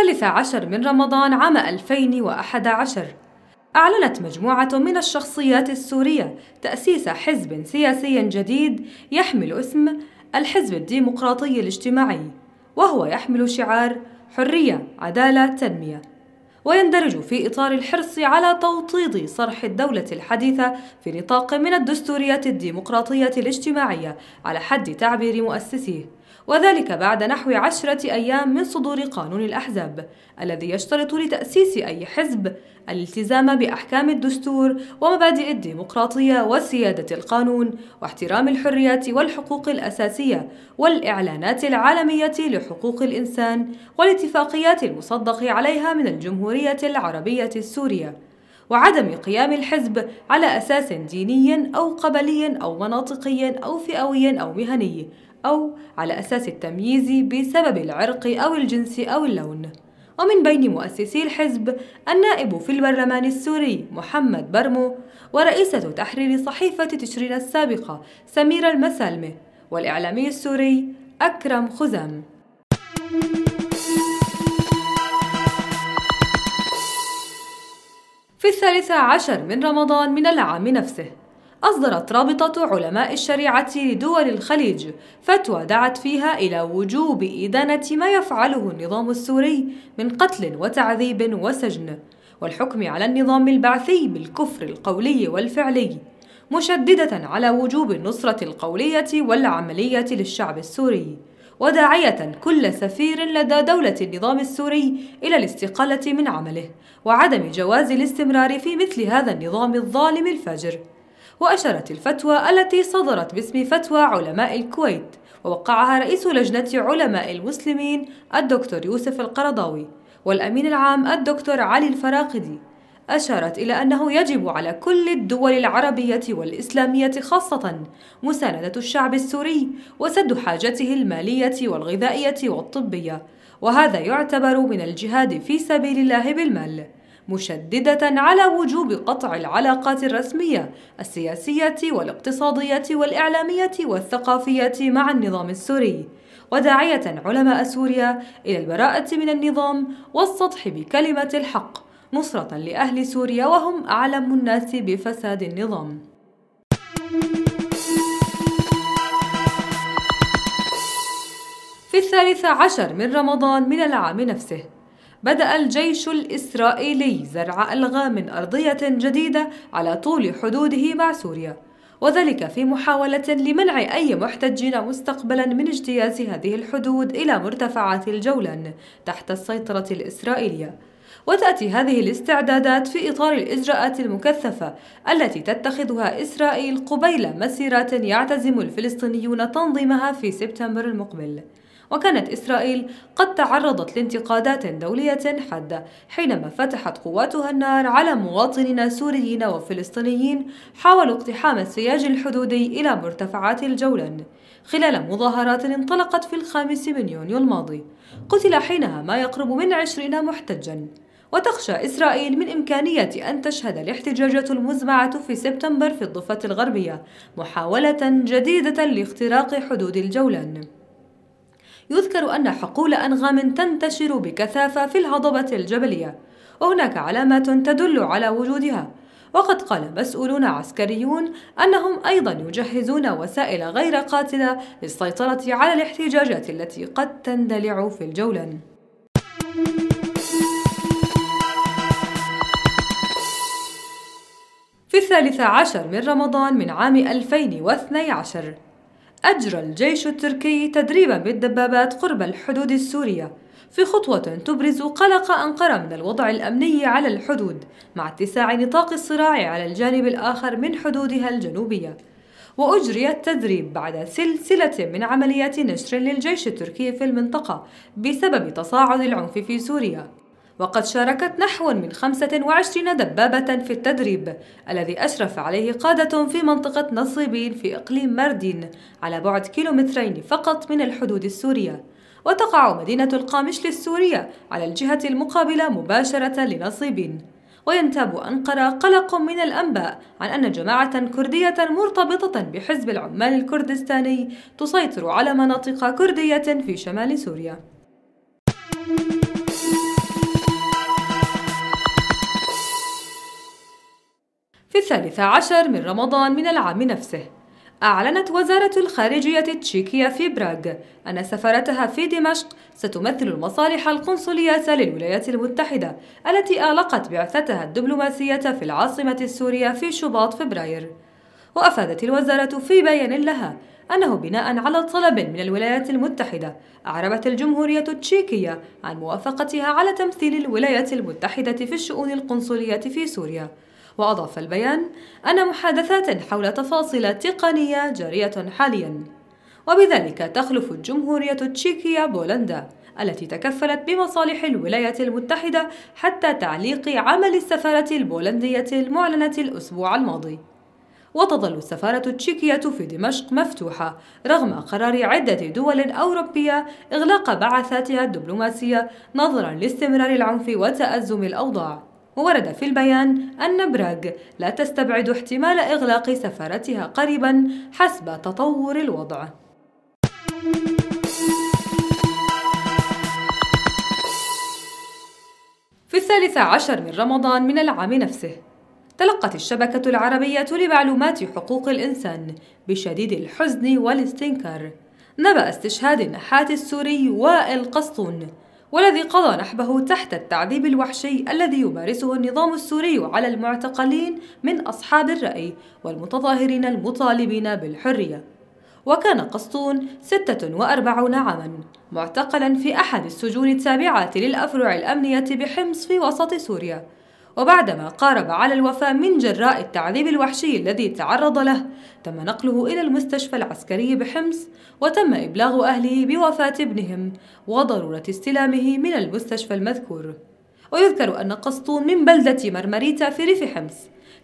الثالث عشر من رمضان عام 2011 أعلنت مجموعة من الشخصيات السورية تأسيس حزب سياسي جديد يحمل اسم الحزب الديمقراطي الاجتماعي وهو يحمل شعار حرية عدالة تنمية ويندرج في إطار الحرص على توطيد صرح الدولة الحديثة في نطاق من الدستورية الديمقراطية الاجتماعية على حد تعبير مؤسسيه وذلك بعد نحو عشرة أيام من صدور قانون الأحزاب الذي يشترط لتأسيس أي حزب الالتزام بأحكام الدستور ومبادئ الديمقراطية وسيادة القانون واحترام الحريات والحقوق الأساسية والإعلانات العالمية لحقوق الإنسان والاتفاقيات المصدق عليها من الجمهورية العربية السورية وعدم قيام الحزب على أساس ديني أو قبلي أو مناطقي أو فئوي أو مهني أو على أساس التمييز بسبب العرق أو الجنس أو اللون ومن بين مؤسسي الحزب النائب في البرلمان السوري محمد برمو ورئيسة تحرير صحيفة تشرين السابقة سميرة المسالمة والإعلامي السوري أكرم خزام في الثالثة عشر من رمضان من العام نفسه أصدرت رابطة علماء الشريعة لدول الخليج فتوى دعت فيها إلى وجوب إدانة ما يفعله النظام السوري من قتل وتعذيب وسجن والحكم على النظام البعثي بالكفر القولي والفعلي مشددة على وجوب النصرة القولية والعملية للشعب السوري وداعية كل سفير لدى دولة النظام السوري إلى الاستقالة من عمله وعدم جواز الاستمرار في مثل هذا النظام الظالم الفاجر وأشارت الفتوى التي صدرت باسم فتوى علماء الكويت ووقعها رئيس لجنة علماء المسلمين الدكتور يوسف القرضاوي والأمين العام الدكتور علي الفراقدي أشارت إلى أنه يجب على كل الدول العربية والإسلامية خاصة مساندة الشعب السوري وسد حاجته المالية والغذائية والطبية وهذا يعتبر من الجهاد في سبيل الله بالمال مشددة على وجوب قطع العلاقات الرسمية السياسية والاقتصادية والإعلامية والثقافية مع النظام السوري وداعية علماء سوريا إلى البراءة من النظام والسطح بكلمة الحق نصرة لأهل سوريا وهم أعلم الناس بفساد النظام في الثالث عشر من رمضان من العام نفسه بدأ الجيش الإسرائيلي زرع ألغام أرضية جديدة على طول حدوده مع سوريا وذلك في محاولة لمنع أي محتجين مستقبلا من اجتياز هذه الحدود إلى مرتفعات الجولان تحت السيطرة الإسرائيلية وتأتي هذه الاستعدادات في إطار الإجراءات المكثفة التي تتخذها إسرائيل قبيل مسيرات يعتزم الفلسطينيون تنظيمها في سبتمبر المقبل وكانت إسرائيل قد تعرضت لانتقادات دولية حادة حينما فتحت قواتها النار على مواطنين سوريين وفلسطينيين حاولوا اقتحام السياج الحدودي إلى مرتفعات الجولان خلال مظاهرات انطلقت في الخامس من يونيو الماضي قتل حينها ما يقرب من عشرين محتجاً وتخشى إسرائيل من إمكانية أن تشهد الاحتجاجات المزمعة في سبتمبر في الضفة الغربية محاولة جديدة لاختراق حدود الجولان يذكر أن حقول أنغام تنتشر بكثافة في الهضبة الجبلية وهناك علامات تدل على وجودها وقد قال مسؤولون عسكريون أنهم أيضا يجهزون وسائل غير قاتلة للسيطرة على الاحتجاجات التي قد تندلع في الجولان في الثالث عشر من رمضان من عام 2012 أجرى الجيش التركي تدريبا بالدبابات قرب الحدود السورية في خطوة تبرز قلق أنقرة من الوضع الأمني على الحدود مع اتساع نطاق الصراع على الجانب الآخر من حدودها الجنوبية وأجري التدريب بعد سلسلة من عمليات نشر للجيش التركي في المنطقة بسبب تصاعد العنف في سوريا وقد شاركت نحو من 25 دبابة في التدريب الذي أشرف عليه قادة في منطقة نصيبين في إقليم مردين على بعد كيلومترين فقط من الحدود السورية وتقع مدينة القامش السورية على الجهة المقابلة مباشرة لنصيبين وينتاب أنقرة قلق من الأنباء عن أن جماعة كردية مرتبطة بحزب العمال الكردستاني تسيطر على مناطق كردية في شمال سوريا الثالث عشر من رمضان من العام نفسه أعلنت وزارة الخارجية التشيكية في براغ أن سفرتها في دمشق ستمثل المصالح القنصلية للولايات المتحدة التي أغلقت بعثتها الدبلوماسية في العاصمة السورية في شباط فبراير وأفادت الوزارة في بيان لها أنه بناء على طلب من الولايات المتحدة أعربت الجمهورية التشيكية عن موافقتها على تمثيل الولايات المتحدة في الشؤون القنصلية في سوريا وأضاف البيان أن محادثات حول تفاصيل تقنية جارية حاليا وبذلك تخلف الجمهورية التشيكية بولندا التي تكفلت بمصالح الولايات المتحدة حتى تعليق عمل السفارة البولندية المعلنة الأسبوع الماضي وتظل السفارة التشيكية في دمشق مفتوحة رغم قرار عدة دول أوروبية إغلاق بعثاتها الدبلوماسية نظرا لاستمرار العنف وتأزم الأوضاع وورد في البيان أن براغ لا تستبعد احتمال إغلاق سفارتها قريبا حسب تطور الوضع في الثالث عشر من رمضان من العام نفسه تلقت الشبكة العربية لمعلومات حقوق الإنسان بشديد الحزن والاستنكار نبأ استشهاد النحات السوري وائل قسطون والذي قضى نحبه تحت التعذيب الوحشي الذي يمارسه النظام السوري على المعتقلين من أصحاب الرأي والمتظاهرين المطالبين بالحرية وكان قسطون 46 عاما معتقلا في أحد السجون التابعة للأفرع الأمنية بحمص في وسط سوريا وبعدما قارب على الوفاة من جراء التعذيب الوحشي الذي تعرض له تم نقله إلى المستشفى العسكري بحمص وتم إبلاغ أهله بوفاة ابنهم وضرورة استلامه من المستشفى المذكور ويذكر أن قسطون من بلدة مرمريتا في ريف حمص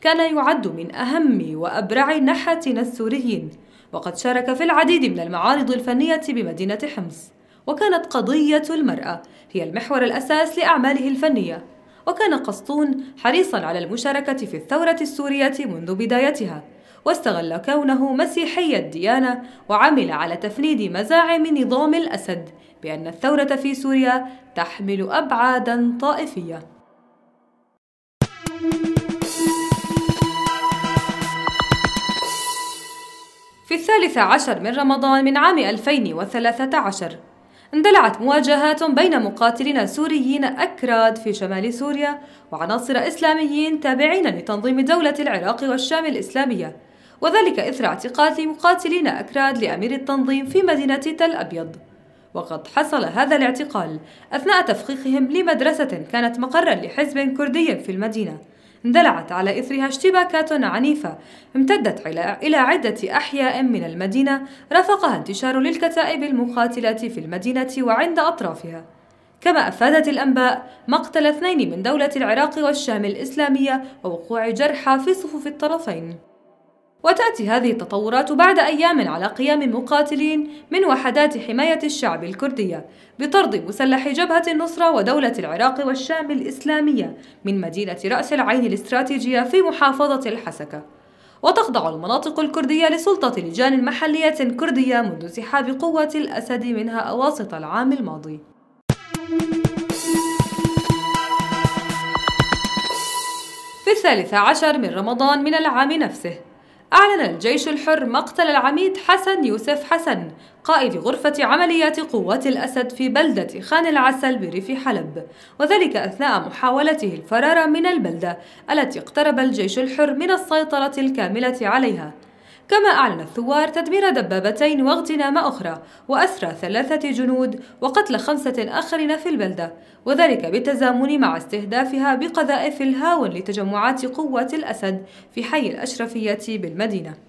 كان يعد من أهم وأبرع نحاتنا السوريين وقد شارك في العديد من المعارض الفنية بمدينة حمص وكانت قضية المرأة هي المحور الأساس لأعماله الفنية وكان قسطون حريصا على المشاركة في الثورة السورية منذ بدايتها واستغل كونه مسيحي الديانة وعمل على تفنيد مزاعم نظام الأسد بأن الثورة في سوريا تحمل أبعادا طائفية في الثالث عشر من رمضان من عام 2013 اندلعت مواجهات بين مقاتلين سوريين أكراد في شمال سوريا وعناصر إسلاميين تابعين لتنظيم دولة العراق والشام الإسلامية وذلك إثر اعتقال مقاتلين أكراد لأمير التنظيم في مدينة تل أبيض وقد حصل هذا الاعتقال أثناء تفخيخهم لمدرسة كانت مقرا لحزب كردي في المدينة اندلعت على إثرها اشتباكات عنيفة امتدت إلى عدة أحياء من المدينة رافقها انتشار للكتائب المقاتلة في المدينة وعند أطرافها كما أفادت الأنباء مقتل اثنين من دولة العراق والشام الإسلامية ووقوع جرحى في صفوف الطرفين وتأتي هذه التطورات بعد أيام على قيام مقاتلين من وحدات حماية الشعب الكردية بطرد مسلح جبهة النصرة ودولة العراق والشام الإسلامية من مدينة رأس العين الاستراتيجية في محافظة الحسكة وتخضع المناطق الكردية لسلطة لجان محلية كردية منذ انسحاب قوة الأسد منها أواسط العام الماضي في الثالث عشر من رمضان من العام نفسه أعلن الجيش الحر مقتل العميد حسن يوسف حسن قائد غرفة عمليات قوات الأسد في بلدة خان العسل بريف حلب وذلك أثناء محاولته الفرار من البلدة التي اقترب الجيش الحر من السيطرة الكاملة عليها كما أعلن الثوار تدمير دبابتين واغتنام أخرى وأسرى ثلاثة جنود وقتل خمسة آخرين في البلدة وذلك بالتزامن مع استهدافها بقذائف الهاون لتجمعات قوات الأسد في حي الأشرفية بالمدينة